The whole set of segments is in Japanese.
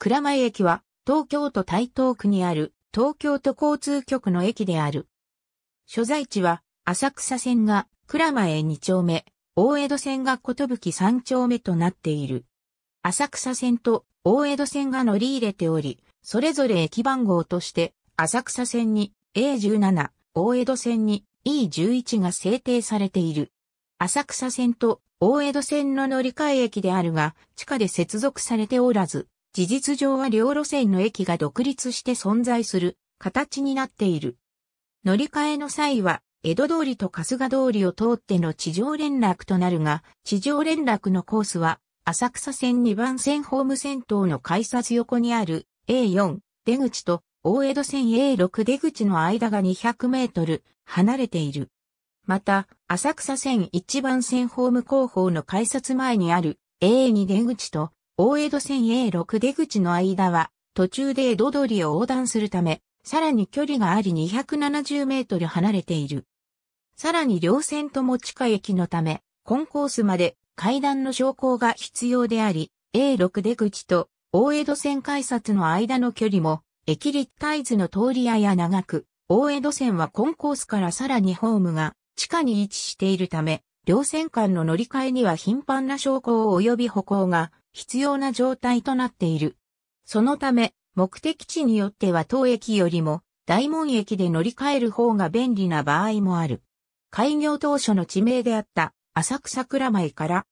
倉前駅は東京都台東区にある東京都交通局の駅である。所在地は浅草線が倉前2丁目、大江戸線がことぶき3丁目となっている。浅草線と大江戸線が乗り入れており、それぞれ駅番号として浅草線に A17、大江戸線に E11 が制定されている。浅草線と大江戸線の乗り換え駅であるが、地下で接続されておらず、事実上は両路線の駅が独立して存在する形になっている。乗り換えの際は、江戸通りと春日通りを通っての地上連絡となるが、地上連絡のコースは、浅草線2番線ホーム線等の改札横にある A4 出口と大江戸線 A6 出口の間が200メートル離れている。また、浅草線1番線ホーム後方の改札前にある A2 出口と大江戸線 A6 出口の間は、途中で江戸通を横断するため、さらに距離があり270メートル離れている。さらに両線とも地下駅のため、コンコースまで階段の昇降が必要であり、A6 出口と大江戸線改札の間の距離も、駅立体図の通りやや長く、大江戸線はコンコースからさらにホームが地下に位置しているため、両線間の乗り換えには頻繁な昇降及び歩行が必要な状態となっている。そのため、目的地によっては当駅よりも大門駅で乗り換える方が便利な場合もある。開業当初の地名であった浅草蔵前から。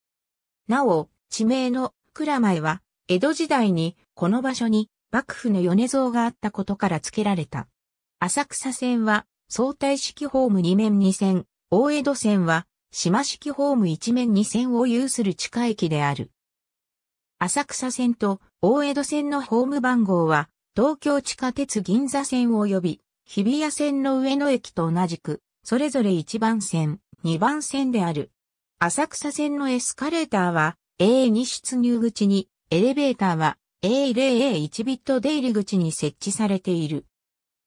なお、地名の蔵前は江戸時代にこの場所に幕府の米蔵があったことから付けられた。浅草線は相対式ホーム2面2線、大江戸線は島式ホーム1面2線を有する地下駅である。浅草線と大江戸線のホーム番号は、東京地下鉄銀座線及び、日比谷線の上野駅と同じく、それぞれ1番線、2番線である。浅草線のエスカレーターは、A2 出入口に、エレベーターは A0A1 ビット出入り口に設置されている。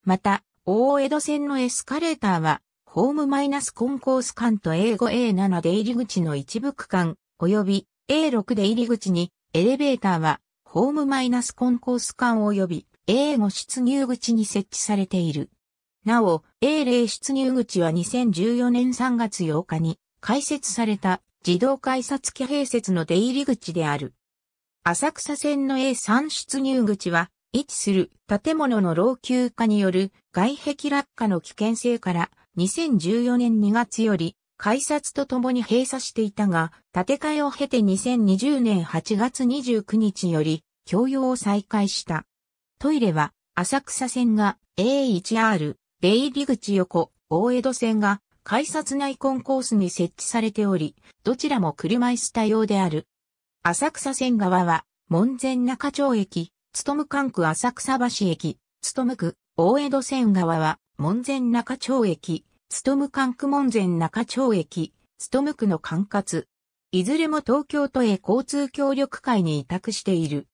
また、大江戸線のエスカレーターは、ホームマイナスコンコース間と A5A7 出入り口の一部区間、及び A6 出入り口にエレベーターは、ホームマイナスコンコース間及び A5 出入口に設置されている。なお、A0 出入口は2014年3月8日に開設された自動改札機併設の出入り口である。浅草線の A3 出入口は、位置する建物の老朽化による外壁落下の危険性から2014年2月より改札とともに閉鎖していたが、建て替えを経て2020年8月29日より、供用を再開した。トイレは、浅草線が A1R、出入り口横、大江戸線が、改札内コンコースに設置されており、どちらも車椅子対応である。浅草線側は、門前中町駅、む管区浅草橋駅、む区、大江戸線側は、門前中町駅、務管区門前中町駅、務区の管轄。いずれも東京都へ交通協力会に委託している。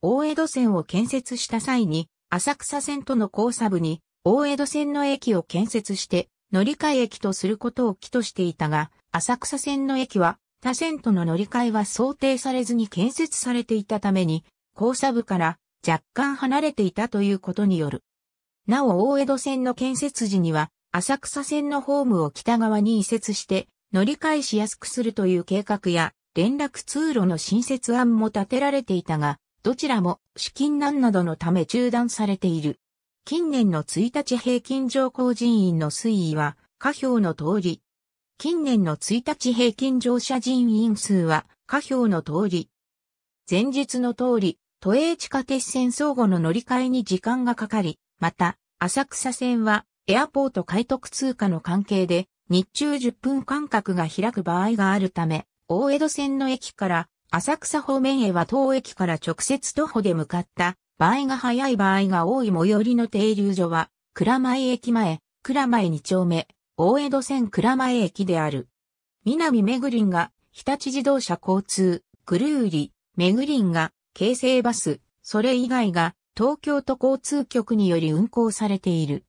大江戸線を建設した際に、浅草線との交差部に、大江戸線の駅を建設して、乗り換え駅とすることを起としていたが、浅草線の駅は、他線との乗り換えは想定されずに建設されていたために、交差部から若干離れていたということによる。なお大江戸線の建設時には、浅草線のホームを北側に移設して乗り換えしやすくするという計画や連絡通路の新設案も立てられていたが、どちらも資金難などのため中断されている。近年の1日平均乗降人員の推移は下表の通り。近年の1日平均乗車人員数は下表の通り。前述の通り、都営地下鉄線相互の乗り換えに時間がかかり、また、浅草線はエアポート海徳通貨の関係で、日中10分間隔が開く場合があるため、大江戸線の駅から浅草方面へは当駅から直接徒歩で向かった場合が早い場合が多い最寄りの停留所は、倉前駅前、倉前2丁目、大江戸線倉前駅である。南めぐりんが、日立自動車交通、クルーリ、めぐりんが、京成バス、それ以外が、東京都交通局により運行されている。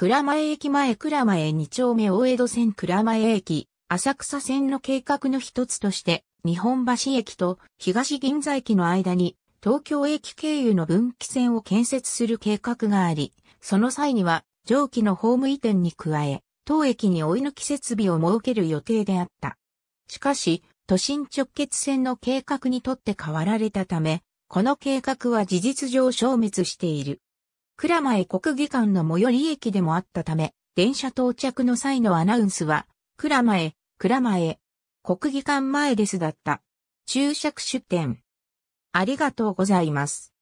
蔵前駅前蔵前2丁目大江戸線蔵前駅、浅草線の計画の一つとして、日本橋駅と東銀座駅の間に東京駅経由の分岐線を建設する計画があり、その際には上記のホーム移転に加え、当駅に追い抜き設備を設ける予定であった。しかし、都心直結線の計画にとって変わられたため、この計画は事実上消滅している。倉前国技館の最寄り駅でもあったため、電車到着の際のアナウンスは、倉前、倉前、国技館前ですだった。注釈出店。ありがとうございます。